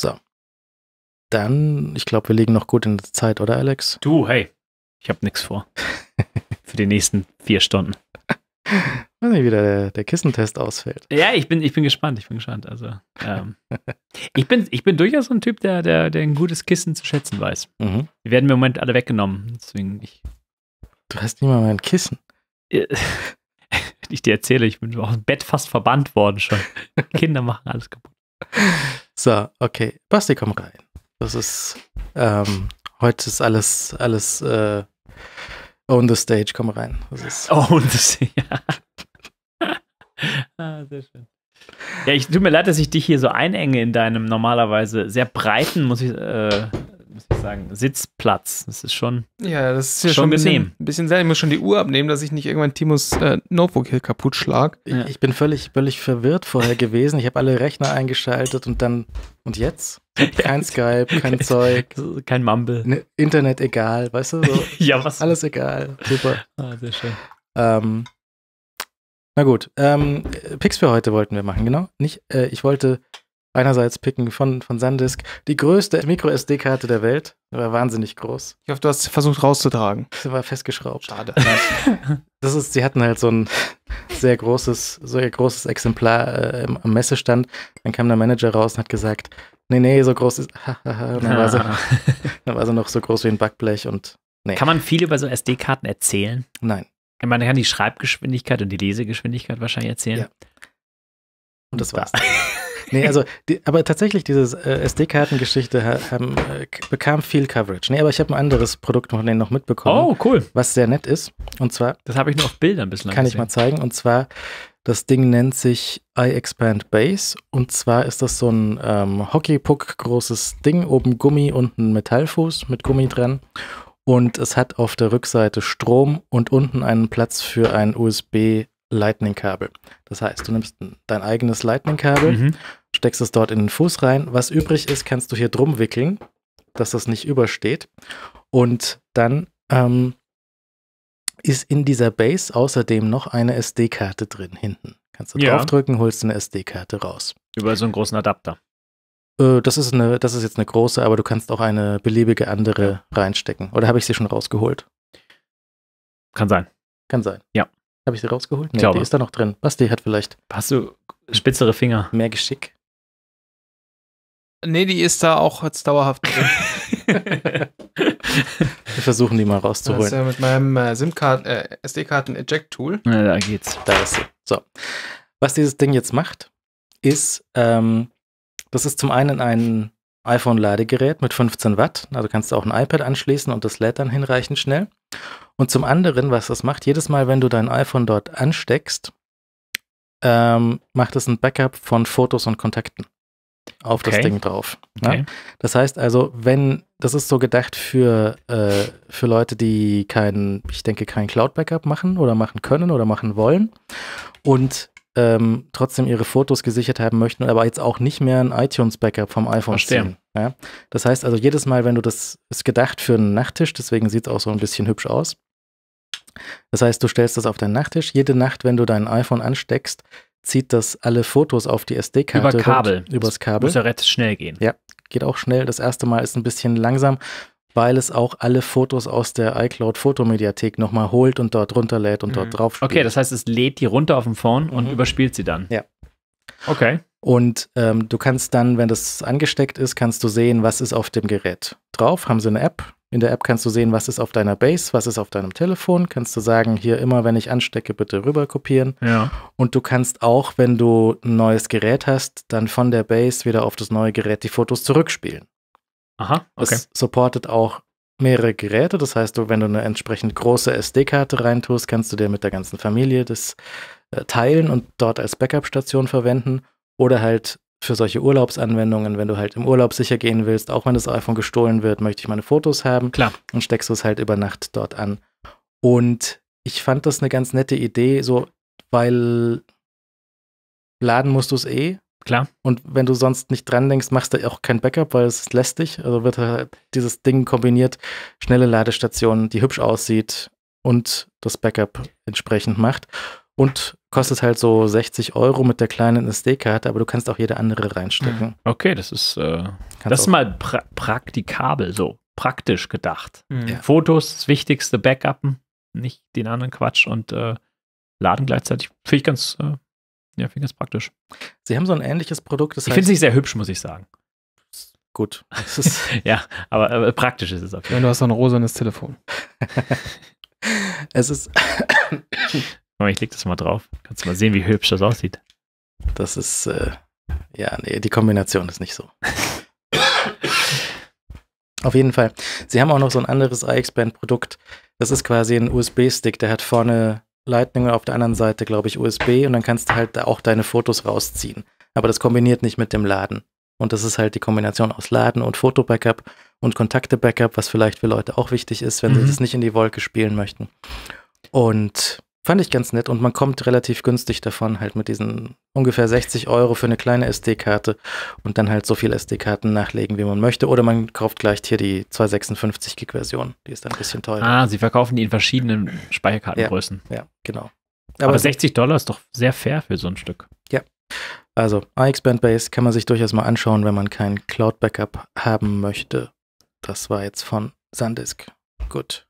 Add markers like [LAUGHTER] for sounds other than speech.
So. Dann, ich glaube, wir liegen noch gut in der Zeit, oder Alex? Du, hey, ich habe nichts vor. [LAUGHS] Für die nächsten vier Stunden. Weiß nicht, wie der, der Kissentest ausfällt. Ja, ich bin, ich bin gespannt, ich bin gespannt. Also, ähm, ich, bin, ich bin durchaus so ein Typ, der, der, der ein gutes Kissen zu schätzen weiß. Mhm. Die werden mir im Moment alle weggenommen, deswegen ich. Du hast nicht mal mein Kissen. Wenn äh, [LAUGHS] ich dir erzähle, ich bin aus dem Bett fast verbannt worden schon. [LAUGHS] Kinder machen alles kaputt. So, okay. Basti, komm rein. Das ist, ähm, heute ist alles, alles, äh, on the stage, komm rein. Das ist on the stage, ja. [LAUGHS] ah, sehr schön. Ja, ich tut mir leid, dass ich dich hier so einenge in deinem normalerweise sehr breiten, muss ich, äh, sagen, Sitzplatz. Das ist schon. Ja, das ist ja schon, schon ein bisschen, benehmen. bisschen sehr. Ich muss schon die Uhr abnehmen, dass ich nicht irgendwann Timos äh, Notebook hier kaputt schlage. Ja. Ich bin völlig, völlig verwirrt vorher gewesen. Ich habe alle Rechner eingeschaltet und dann. Und jetzt? Kein [LAUGHS] Skype, kein Zeug. [LAUGHS] Kein Mumble. Ne, Internet egal, weißt du? So, [LAUGHS] ja, was? Alles egal. Super. Ah, sehr schön. Ähm, na gut, ähm, Picks für heute wollten wir machen, genau. Nicht, äh, ich wollte einerseits picken von, von Sandisk die größte Micro-SD-Karte der Welt. War wahnsinnig groß. Ich hoffe, du hast versucht rauszutragen. Sie war festgeschraubt. Schade. [LAUGHS] das ist, sie hatten halt so ein sehr großes, so großes Exemplar äh, am Messestand. Dann kam der Manager raus und hat gesagt, nee, nee, so groß ist, [LAUGHS] dann, war sie, [LAUGHS] dann war sie noch so groß wie ein Backblech und nee. Kann man viel über so SD-Karten erzählen? Nein. Man kann die Schreibgeschwindigkeit und die Lesegeschwindigkeit wahrscheinlich erzählen. Ja. Und das war's. Nee, also, die, aber tatsächlich, diese äh, SD-Kartengeschichte ha, äh, bekam viel Coverage. Nee, aber ich habe ein anderes Produkt von denen noch mitbekommen. Oh, cool. Was sehr nett ist. Und zwar. Das habe ich nur auf Bildern bislang. Kann gesehen. ich mal zeigen. Und zwar, das Ding nennt sich iExpand Base. Und zwar ist das so ein ähm, Hockeypuck-großes Ding. Oben Gummi, unten Metallfuß mit Gummi dran und es hat auf der Rückseite Strom und unten einen Platz für ein USB Lightning-Kabel. Das heißt, du nimmst dein eigenes Lightning-Kabel, mhm. steckst es dort in den Fuß rein. Was übrig ist, kannst du hier drum wickeln, dass das nicht übersteht. Und dann ähm, ist in dieser Base außerdem noch eine SD-Karte drin hinten. Kannst du ja. draufdrücken, holst eine SD-Karte raus. Über so einen großen Adapter. Äh, das ist, eine, das ist jetzt eine große, aber du kannst auch eine beliebige andere reinstecken. Oder habe ich sie schon rausgeholt? Kann sein. Kann sein. Ja. Habe ich sie rausgeholt? Nee, Glaube. die ist da noch drin. Basti hat vielleicht. Hast du spitzere Finger? Mehr Geschick. Nee, die ist da auch jetzt dauerhaft drin. [LAUGHS] Wir versuchen die mal rauszuholen. Das ist ja mit meinem äh, SD-Karten-Eject-Tool. Äh, Na, da geht's. Da ist sie. So. Was dieses Ding jetzt macht, ist, ähm, das ist zum einen ein iPhone-Ladegerät mit 15 Watt. Also kannst du auch ein iPad anschließen und das lädt dann hinreichend schnell. Und zum anderen, was das macht, jedes Mal, wenn du dein iPhone dort ansteckst, ähm, macht es ein Backup von Fotos und Kontakten auf okay. das Ding drauf. Ne? Okay. Ja? Das heißt also, wenn, das ist so gedacht für, äh, für Leute, die keinen, ich denke, kein Cloud-Backup machen oder machen können oder machen wollen. Und ähm, trotzdem ihre Fotos gesichert haben möchten, aber jetzt auch nicht mehr ein iTunes-Backup vom iPhone Verstehe. ziehen. Ja? Das heißt also, jedes Mal, wenn du das, ist gedacht für einen Nachttisch, deswegen sieht es auch so ein bisschen hübsch aus. Das heißt, du stellst das auf deinen Nachttisch. Jede Nacht, wenn du dein iPhone ansteckst, zieht das alle Fotos auf die SD-Karte. Über Kabel. übers Kabel. Das muss ja relativ schnell gehen. Ja, geht auch schnell. Das erste Mal ist ein bisschen langsam weil es auch alle Fotos aus der iCloud Fotomediathek nochmal holt und dort runterlädt und mhm. dort drauf spielt. Okay, das heißt, es lädt die runter auf dem Phone mhm. und überspielt sie dann. Ja. Okay. Und ähm, du kannst dann, wenn das angesteckt ist, kannst du sehen, was ist auf dem Gerät drauf. Haben sie eine App? In der App kannst du sehen, was ist auf deiner Base, was ist auf deinem Telefon. Kannst du sagen, hier immer, wenn ich anstecke, bitte rüber kopieren. Ja. Und du kannst auch, wenn du ein neues Gerät hast, dann von der Base wieder auf das neue Gerät die Fotos zurückspielen. Aha, okay. Das supportet auch mehrere Geräte. Das heißt, du, wenn du eine entsprechend große SD-Karte reintust, kannst du dir mit der ganzen Familie das äh, teilen und dort als Backup-Station verwenden. Oder halt für solche Urlaubsanwendungen, wenn du halt im Urlaub sicher gehen willst, auch wenn das iPhone gestohlen wird, möchte ich meine Fotos haben. Klar. Und steckst du es halt über Nacht dort an. Und ich fand das eine ganz nette Idee, so, weil laden musst du es eh. Klar. Und wenn du sonst nicht dran denkst, machst du auch kein Backup, weil es ist lästig. Also wird halt dieses Ding kombiniert, schnelle Ladestation, die hübsch aussieht und das Backup entsprechend macht. Und kostet halt so 60 Euro mit der kleinen SD-Karte, aber du kannst auch jede andere reinstecken. Hm. Okay, das ist, äh, das ist mal pra praktikabel, so praktisch gedacht. Mhm. Fotos, das wichtigste Backup, nicht den anderen Quatsch und äh, laden gleichzeitig. Finde ich ganz, äh, ja, finde ich ganz praktisch. Sie haben so ein ähnliches Produkt. ich finde es nicht sehr hübsch, muss ich sagen. Gut. [LAUGHS] ja, aber, aber, äh, praktisch ist es auch. jeden Ja, du hast so ein rosanes Telefon. es ist. [COUGHS] ich leg das mal drauf. Kannst du mal sehen, wie hübsch das aussieht. Das ist. Äh, ja, nee, die Kombination ist nicht so. [COUGHS] Auf jeden Fall. Sie haben auch noch so ein anderes iXpand-Produkt. Das ist quasi ein USB-Stick, der hat vorne Lightning und auf der anderen Seite, glaube ich, USB und dann kannst du halt auch deine Fotos rausziehen. Aber das kombiniert nicht mit dem Laden. Und das ist halt die Kombination aus Laden und Foto-Backup und Kontakte-Backup, was vielleicht für Leute auch wichtig ist, wenn mhm. sie das nicht in die Wolke spielen möchten. Und Fand ich ganz nett und man kommt relativ günstig davon, halt mit diesen ungefähr 60 Euro für eine kleine SD-Karte und dann halt so viele SD-Karten nachlegen, wie man möchte. Oder man kauft gleich hier die 256-Gig-Version. Die ist dann ein bisschen teurer. Ah, sie verkaufen die in verschiedenen Speicherkartengrößen. Ja, ja genau. Aber, Aber 60 Dollar ist doch sehr fair für so ein Stück. Ja. Also, iX Base kann man sich durchaus mal anschauen, wenn man kein Cloud-Backup haben möchte. Das war jetzt von Sandisk. Gut.